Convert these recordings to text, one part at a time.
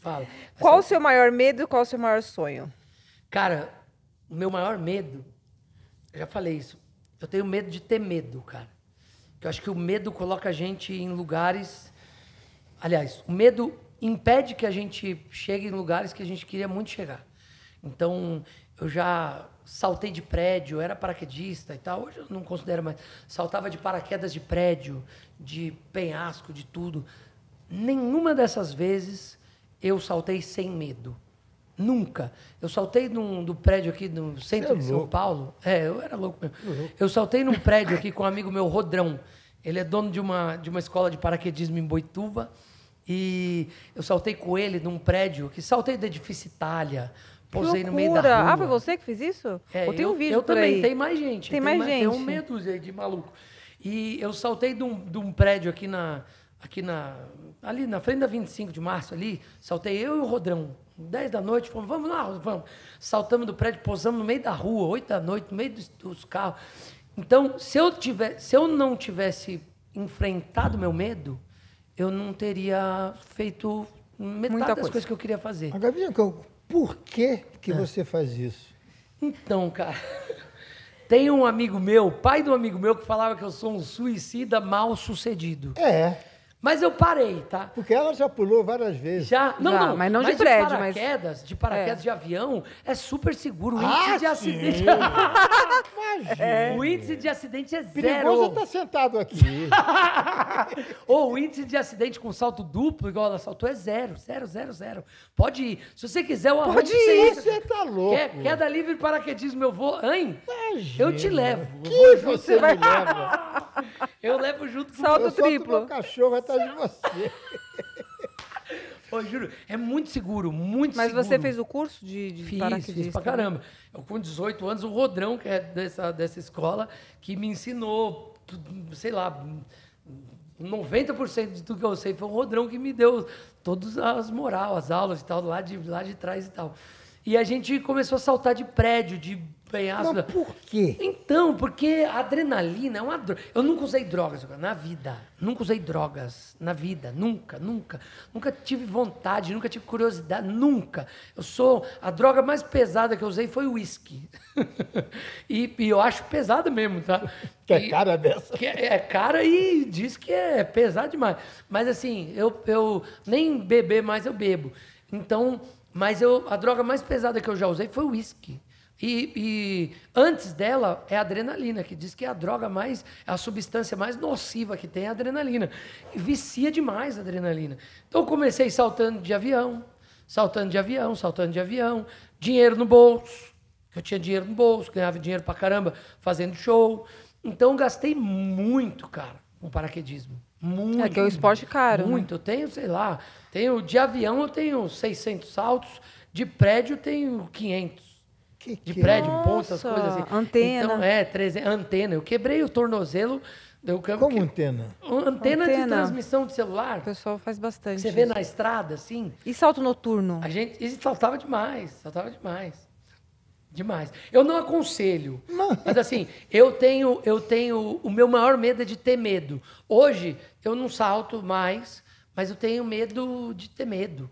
Fala. Qual o seu maior medo e qual o seu maior sonho? Cara, o meu maior medo, eu já falei isso, eu tenho medo de ter medo, cara. Eu acho que o medo coloca a gente em lugares. Aliás, o medo impede que a gente chegue em lugares que a gente queria muito chegar. Então, eu já saltei de prédio, era paraquedista e tal, hoje eu não considero mais. Saltava de paraquedas de prédio, de penhasco, de tudo. Nenhuma dessas vezes eu saltei sem medo. Nunca. Eu saltei num, do prédio aqui no centro é de São Paulo. É, eu era louco mesmo. Uhum. Eu saltei num prédio aqui com um amigo meu, Rodrão. Ele é dono de uma, de uma escola de paraquedismo em Boituva. E eu saltei com ele num prédio que saltei do edifício Itália. Posei no meio da ah, rua. Ah, foi você que fez isso? É, eu tenho um vídeo eu por também. Aí. Tem mais gente. Tem, tem mais, gente. Tem um medo, de maluco. E eu saltei de um prédio aqui na, aqui na. Ali na frente da 25 de março, ali, saltei eu e o Rodrão. 10 da noite, fomos, vamos lá, vamos. Saltamos do prédio, pousamos no meio da rua, 8 da noite, no meio dos, dos carros. Então, se eu, tiver, se eu não tivesse enfrentado meu medo, eu não teria feito metade Muita das coisa. coisas que eu queria fazer. Agora, por que, que ah. você faz isso? Então, cara, tem um amigo meu, pai de um amigo meu, que falava que eu sou um suicida mal sucedido. É. Mas eu parei, tá? Porque ela já pulou várias vezes. Já, não, já, não. Mas não mas de prédio, de é. paraquedas, mas... de paraquedas é. de avião é super seguro. O ah, índice ah, de acidente. Sim. Imagina. É. O índice de acidente é Perigoso zero. Perigoso tá sentado aqui. Ou o índice de acidente com salto duplo, igual ela saltou, é zero. Zero, zero, zero. Pode ir. Se você quiser, eu arranjo. Pode ir, você tá louco. Quer, queda livre paraquedismo, eu vou. Hein? Imagina. Eu te levo. Que vou, você, você vai... me leva? Eu levo junto com Salto eu triplo. Solto cachorro atrás de você. Ô, juro, é muito seguro, muito Mas seguro. Mas você fez o curso de, de fiz, fiz pra né? caramba. Eu, com 18 anos, o Rodrão, que é dessa, dessa escola, que me ensinou, sei lá, 90% de tudo que eu sei foi o Rodrão que me deu todas as moral, as aulas e tal, lá de, lá de trás e tal. E a gente começou a saltar de prédio, de penhasco. Mas por quê? Então, porque a adrenalina é uma droga. Eu nunca usei drogas na vida. Nunca usei drogas na vida. Nunca, nunca. Nunca tive vontade, nunca tive curiosidade. Nunca. Eu sou. A droga mais pesada que eu usei foi o uísque. e, e, eu acho pesada mesmo, tá? Que é cara dessa. Que é, é cara e diz que é pesado demais. Mas assim, eu, eu nem beber mais eu bebo. Então mas eu, a droga mais pesada que eu já usei foi o uísque. E, e, antes dela é a adrenalina, que diz que é a droga mais, a substância mais nociva que tem é a adrenalina. E vicia demais a adrenalina. Então eu comecei saltando de avião, saltando de avião, saltando de avião, dinheiro no bolso, eu tinha dinheiro no bolso, ganhava dinheiro pra caramba fazendo show. Então gastei muito, cara, com paraquedismo. Muito. É que é um esporte caro. Né? Muito. Né? Eu tenho, sei lá, tenho de avião eu tenho 600 saltos, de prédio eu tenho 500. Que que de prédio, é? ponto, essas coisas assim. Antena. Então, é, 300, antena. Eu quebrei o tornozelo. Deu campo Como que... antena? antena? Antena de transmissão de celular. O pessoal faz bastante. Você vê isso. na estrada, assim. E salto noturno? A gente e saltava demais, saltava demais. Demais. Eu não aconselho. Mas assim, eu tenho, eu tenho. O meu maior medo é de ter medo. Hoje, eu não salto mais, mas eu tenho medo de ter medo.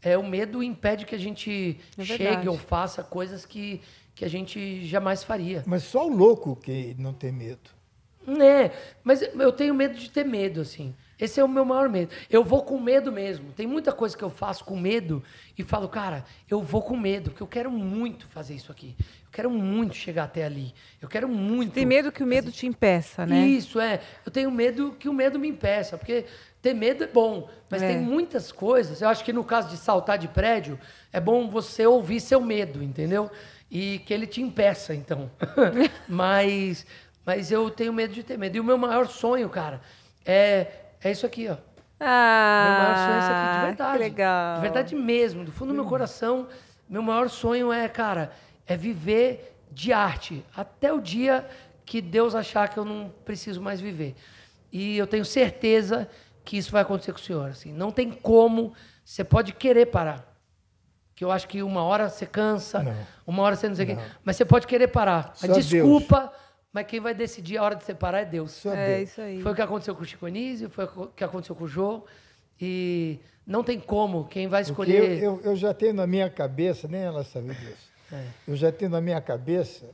É, o medo impede que a gente é chegue ou faça coisas que, que a gente jamais faria. Mas só o louco que não tem medo. É, mas eu tenho medo de ter medo, assim. Esse é o meu maior medo. Eu vou com medo mesmo. Tem muita coisa que eu faço com medo e falo, cara, eu vou com medo, porque eu quero muito fazer isso aqui. Eu quero muito chegar até ali. Eu quero muito. Tem medo que o medo fazer... te impeça, né? Isso, é. Eu tenho medo que o medo me impeça, porque ter medo é bom, mas é. tem muitas coisas. Eu acho que no caso de saltar de prédio, é bom você ouvir seu medo, entendeu? E que ele te impeça, então. mas, mas eu tenho medo de ter medo. E o meu maior sonho, cara, é é isso aqui, ó. Ah, meu maior sonho é isso aqui, de verdade. legal. De verdade mesmo, do fundo do meu hum. coração, meu maior sonho é, cara, é viver de arte até o dia que Deus achar que eu não preciso mais viver. E eu tenho certeza que isso vai acontecer com o senhor. Assim, não tem como, você pode querer parar. Que eu acho que uma hora você cansa, Não. uma hora você não sei o quê. Mas você pode querer parar. Só a desculpa Deus. Mas quem vai decidir a hora de separar é Deus. Isso é, é Deus. isso aí. Foi o que aconteceu com o Chico Anísio, foi o que aconteceu com o Jô. E não tem como, quem vai escolher. Eu, eu, eu, já tenho na minha cabeça, nem ela sabe disso. É. Eu já tenho na minha cabeça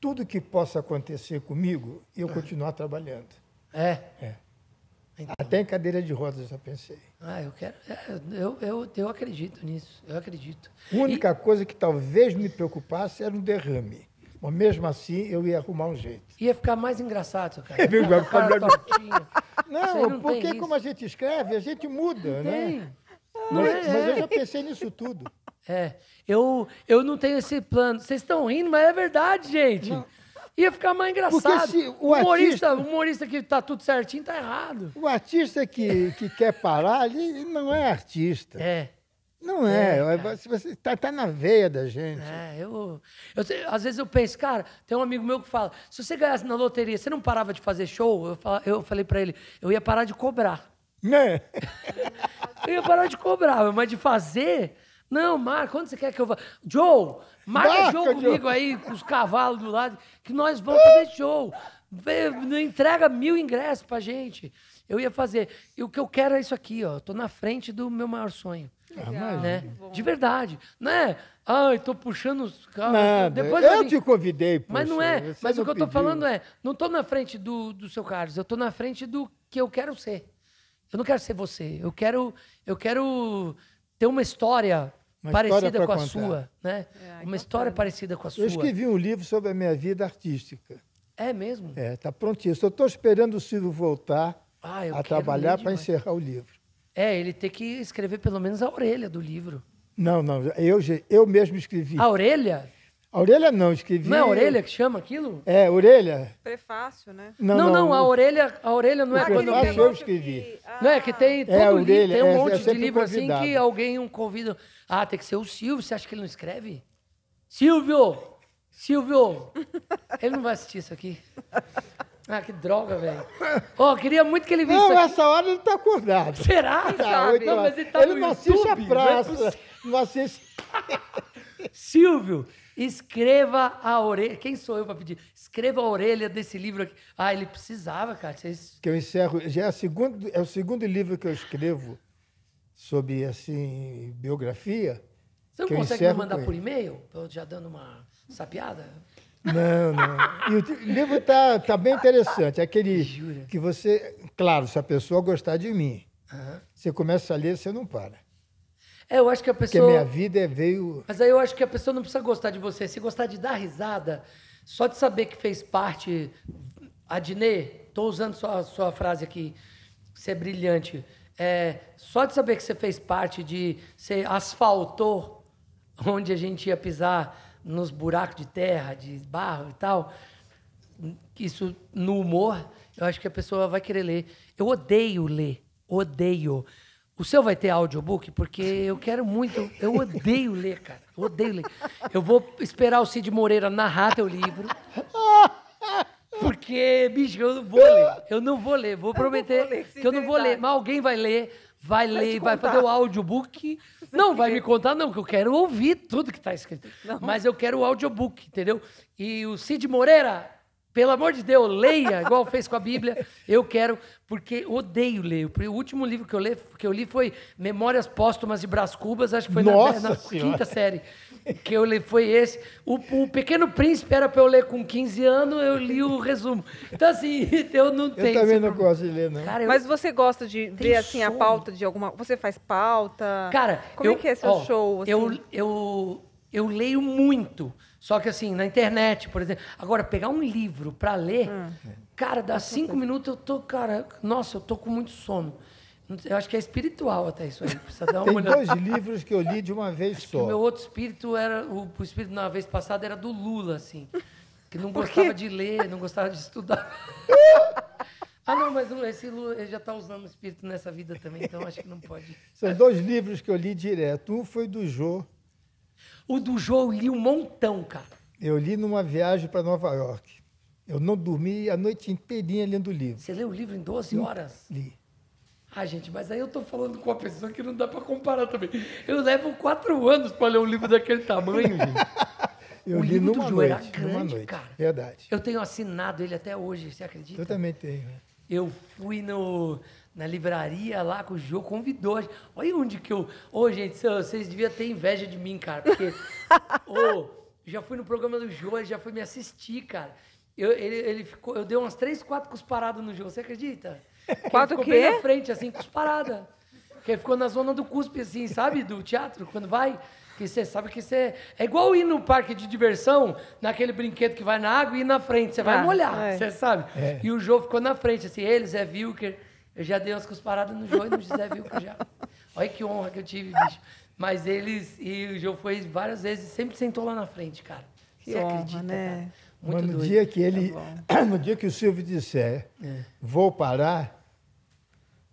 tudo que possa acontecer comigo e eu é. continuar trabalhando. É? É. Então. Até em cadeira de rodas já pensei. Ah, eu quero. É, eu, eu, eu acredito nisso. Eu acredito. A única e... coisa que talvez me preocupasse era um derrame. Mas mesmo assim, eu ia arrumar um jeito. Ia ficar mais engraçado, seu cara. É ia ficar cara Não, não porque como a gente escreve, a gente muda, não né? Tem. Mas, é? é, mas eu já pensei nisso tudo. É, eu, eu não tenho esse plano. Vocês estão rindo, mas é verdade, gente. Não. Ia ficar mais engraçado. Se o humorista, artista, humorista que está tudo certinho está errado. O artista que, que quer parar, ele não é artista. É. Não é, é, é se você tá, tá na veia da gente. É, eu, eu, às vezes eu penso, cara, tem um amigo meu que fala, se você ganhasse na loteria, você não parava de fazer show? Eu, fal, eu falei para ele, eu ia parar de cobrar. Né? eu ia parar de cobrar, mas de fazer, não, Marco, Quando você quer que eu vá? Joe, marca, o show comigo Joe. aí, com os cavalos do lado, que nós vamos fazer show. Entrega mil ingressos pra gente. Eu ia fazer. E o que eu quero é isso aqui, ó. Estou tô na frente do meu maior sonho. Ah, legal. Né? De verdade. Não é, ai, tô puxando os carros. Depois eu, te convidei, poxa, Mas não é. Mas não o que eu tô falando é, não tô na frente do, do seu Carlos, eu tô na frente do que eu quero ser. Eu não quero ser você. Eu quero, eu quero ter uma história uma parecida história com a contar. sua, né? É, uma história parecida com a sua. Eu escrevi um livro sobre a minha vida artística. É mesmo? É, tá prontinho. Só estou esperando o Silvio voltar ah, a trabalhar para encerrar o livro. É, ele tem que escrever pelo menos a orelha do livro. Não, não, eu, eu mesmo escrevi. A orelha? A orelha não, escrevi. Não é a orelha que chama aquilo? É, orelha. Prefácio, né? Não, não, não a orelha, a orelha não o é, é quando eu escrevi. Ah. Não é que tem é, todo é, a orelha, li, tem um é, é monte é de livro convidado. assim que alguém um convida. Ah, tem que ser o Silvio, você acha que ele não escreve? Silvio! Silvio! Ele não vai assistir isso aqui. Ah, que droga, velho. Ó, oh, queria muito que ele visse. Não, essa hora ele tá acordado. Será? Tá, sabe? Não, mas ele tá ele no não YouTube. assiste a é praça. Não, assiste. Silvio, escreva a orelha. Quem sou eu para pedir? Escreva a orelha desse livro aqui. Ah, ele precisava, cara. Vocês... Que eu encerro. Já é, a segundo, é o segundo livro que eu escrevo sobre assim, biografia. Você não consegue me mandar por e-mail? Eu já dando uma sapiada? Não, não. E o livro está tá bem interessante. É aquele Jura? que você, claro, se a pessoa gostar de mim, uhum. você começa a ler, você não para. É, eu acho que a pessoa. Porque minha vida é, veio. Mas aí eu acho que a pessoa não precisa gostar de você. Se gostar de dar risada, só de saber que fez parte. Adnê, estou usando sua, sua frase aqui, você é brilhante. É, só de saber que você fez parte de. Você asfaltou onde a gente ia pisar nos buracos de terra, de barro e tal, isso no humor, eu acho que a pessoa vai querer ler. Eu odeio ler, odeio. O seu vai ter audiobook? Porque eu quero muito. Eu odeio ler, cara. Eu odeio ler. Eu vou esperar o Cid Moreira narrar teu livro. Porque, bicho, eu não vou ler. Eu não vou ler. Vou prometer eu vou ler, que eu não vou ler. Mas alguém vai ler vai ler, vai, fazer o audiobook. Não vai me contar, não, que eu quero ouvir tudo que está escrito. Não. Mas eu quero o audiobook, entendeu? E o Cid Moreira pelo amor de Deus, leia, igual fez com a Bíblia. Eu quero, porque odeio ler. O último livro que eu li, que eu li foi Memórias Póstumas de Brás Cubas, acho que foi Nossa na, na quinta série que eu li, foi esse. O, o Pequeno Príncipe era para eu ler com 15 anos, eu li o resumo. Então, assim, eu não tenho. Eu também não problema. gosto de ler, né? Cara, eu, Mas você gosta de ver, assim, a pauta de alguma. Você faz pauta? Cara, como é eu, é que é seu show? Assim? Eu, eu, eu leio muito. Só que assim, na internet, por exemplo. Agora, pegar um livro para ler, hum. cara, dá cinco minutos, eu tô, cara, nossa, eu tô com muito sono. Eu acho que é espiritual até isso aí. Precisa dar uma Tem olhada. dois livros que eu li de uma vez acho só. meu outro espírito era. O, o espírito na vez passada era do Lula, assim. Que não gostava de ler, não gostava de estudar. Ah, não, mas esse Lula já está usando o espírito nessa vida também, então acho que não pode. São dois livros que eu li direto. Um foi do Jo. O do João eu li um montão, cara. Eu li numa viagem para Nova York. Eu não dormi a noite inteirinha lendo o livro. Você leu o livro em 12 hum, horas? Li. Ah, gente, mas aí eu tô falando com uma pessoa que não dá para comparar também. Eu levo quatro anos para ler um livro daquele tamanho, gente. eu o li livro numa do noite, era grande, noite. cara. Verdade. Eu tenho assinado ele até hoje, você acredita? Eu também tenho. É. Eu fui no na livraria lá com o Jô, convidou. Olha onde que eu. Ô, oh, gente, vocês deviam ter inveja de mim, cara, porque. Ô, oh, já fui no programa do Jô, ele já foi me assistir, cara. Eu, ele, ele ficou, eu dei umas três, quatro cusparadas no Jô, você acredita? Quatro ficou quê? bem na frente, assim, cusparada. Porque ele ficou na zona do cuspe, assim, sabe? Do teatro, quando vai. Que você sabe que você. É igual ir no parque de diversão, naquele brinquedo que vai na água e ir na frente. Você vai ah, molhar, você é. sabe. É. E o Jô ficou na frente, assim, ele Zé Vilker. Eu já dei umas cusparadas no João e no José viu que já. Olha que honra que eu tive, bicho. Mas eles, e o João foi várias vezes, sempre sentou lá na frente, cara. Que Você honra, acredita, né? Cara? Muito Mas no doido. dia que ele, tá no dia que o Silvio disser, é. vou parar,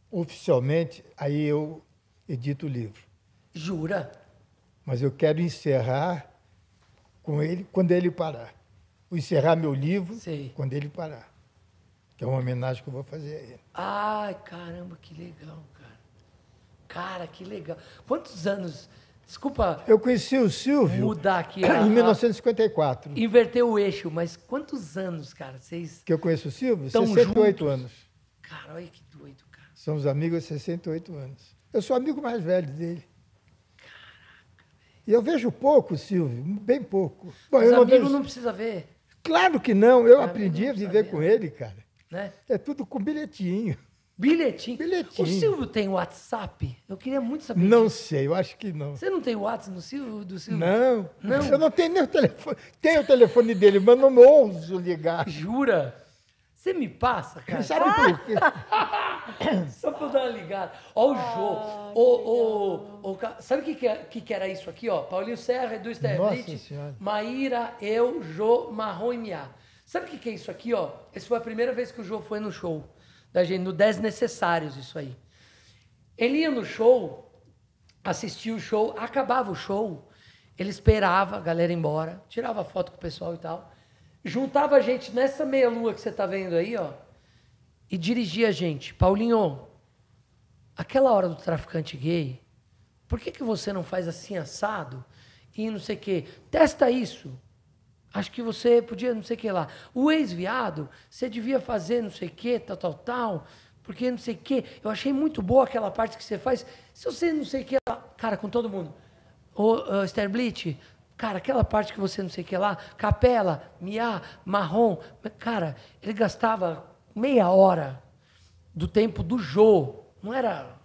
oficialmente, aí eu edito o livro. Jura? Mas eu quero encerrar com ele quando ele parar. encerrar meu livro quando ele parar que é uma homenagem que eu vou fazer a ele. Ai, caramba, que legal, cara. Cara, que legal. Quantos anos? Desculpa. Eu conheci o Silvio. Mudar aqui. A, em 1954. Inverter o eixo, mas quantos anos, cara? Vocês. Que eu conheço o Silvio? 68 juntos? anos. Cara, olha que doido, cara. Somos amigos há 68 anos. Eu sou amigo mais velho dele. Caraca. E eu vejo pouco, Silvio, bem pouco. Bom, mas eu amigo não, vejo... não precisa ver. Claro que não. Eu aprendi a viver com ele, cara. Né? É tudo com bilhetinho. Bilhetinho? Bilhetinho. O Silvio tem WhatsApp? Eu queria muito saber. Não disso. sei, eu acho que não. Você não tem WhatsApp do Silvio? Do Silvio? Não. não. Eu não tenho nem o telefone. Tem o telefone dele, mas não ouso ligar. Jura? Você me passa, cara? Sabe por quê? Só pra eu dar uma ligada. Ó o Jô. o. sabe o que, é, que, que, era isso aqui? ó? Paulinho Serra, Edu Sterblitz, Maíra, eu, Jô, Marrom e Miá. Sabe o que, que é isso aqui, ó? Essa foi a primeira vez que o João foi no show da gente, no 10 Necessários, isso aí. Ele ia no show, assistia o show, acabava o show, ele esperava a galera ir embora, tirava foto com o pessoal e tal, juntava a gente nessa meia-lua que você tá vendo aí, ó, e dirigia a gente. Paulinho, aquela hora do traficante gay, por que, que você não faz assim assado? E não sei o quê. Testa isso. Acho que você podia não sei o que lá. O ex-viado, você devia fazer não sei o que, tal, tal, tal, porque não sei o que. Eu achei muito boa aquela parte que você faz. Se você não sei o que lá, cara, com todo mundo. Ô, uh, Sterblitz, cara, aquela parte que você não sei o que lá, Capela, Mia, Marrom. Cara, ele gastava meia hora do tempo do Jô. Não era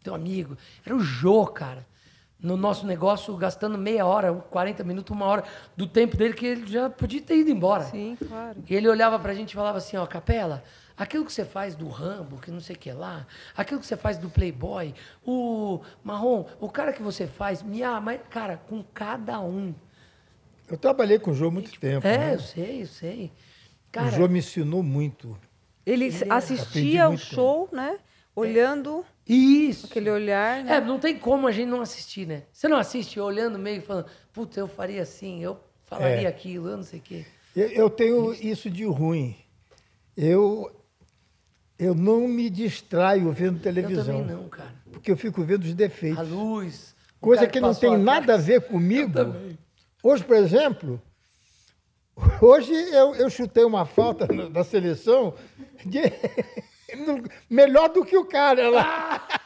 teu amigo, era o Jô, cara no nosso negócio, gastando meia hora, 40 minutos, uma hora do tempo dele, que ele já podia ter ido embora. Sim, claro. E ele olhava para a gente e falava assim, ó, Capela, aquilo que você faz do Rambo, que não sei o que lá, aquilo que você faz do Playboy, o Marrom, o cara que você faz, minha, mas, cara, com cada um. Eu trabalhei com o João há muito tempo. É, né? eu sei, eu sei. Cara, o João me ensinou muito. Ele, ele é assistia o show, tempo. né? olhando. Isso. Aquele olhar. Né? É, não tem como a gente não assistir, né? Você não assiste olhando meio falando, puta, eu faria assim, eu falaria é. aquilo, eu não sei o quê. Eu, eu tenho isso. isso de ruim. Eu eu não me distraio vendo televisão. Eu também não, cara. Porque eu fico vendo os defeitos. A luz. Coisa que, não tem a nada a ver comigo. Hoje, por exemplo, hoje eu, eu chutei uma falta da seleção de Melhor do que o cara lá.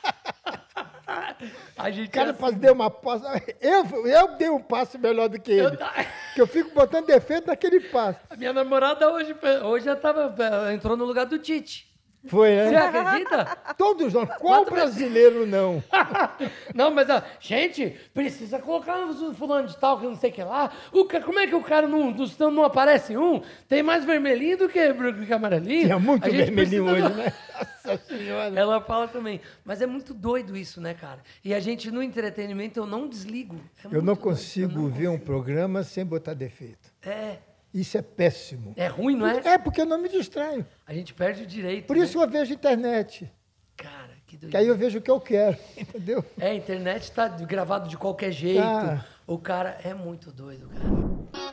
A gente o cara é assim. deu uma passe. Eu, eu dei um passo melhor do que ele. Eu, tá- que eu fico botando defeito naquele passo. A minha namorada hoje, hoje já tava, entrou no lugar do Tite. Foi, né? Você acredita? Todos nós. Qual brasileiro não? não, mas, a gente, precisa colocar o fulano de tal, que não sei o que lá. O, como é que o cara não, não, não aparece um? Tem mais vermelhinho do que, do que amarelinho? É muito vermelhinho hoje, do... né? Nossa senhora. Ela fala também. Mas é muito doido isso, né, cara? E a gente, no entretenimento, eu não desligo. É eu, não doido, eu não consigo ver um programa sem botar defeito. É. Isso é péssimo. É ruim, não é? É, porque eu não me distraio. A gente perde o direito. Por né? isso eu vejo internet. Cara, que doido. Que aí eu vejo o que eu quero, entendeu? É, a internet está gravado de qualquer jeito. Tá. O cara é muito doido, cara.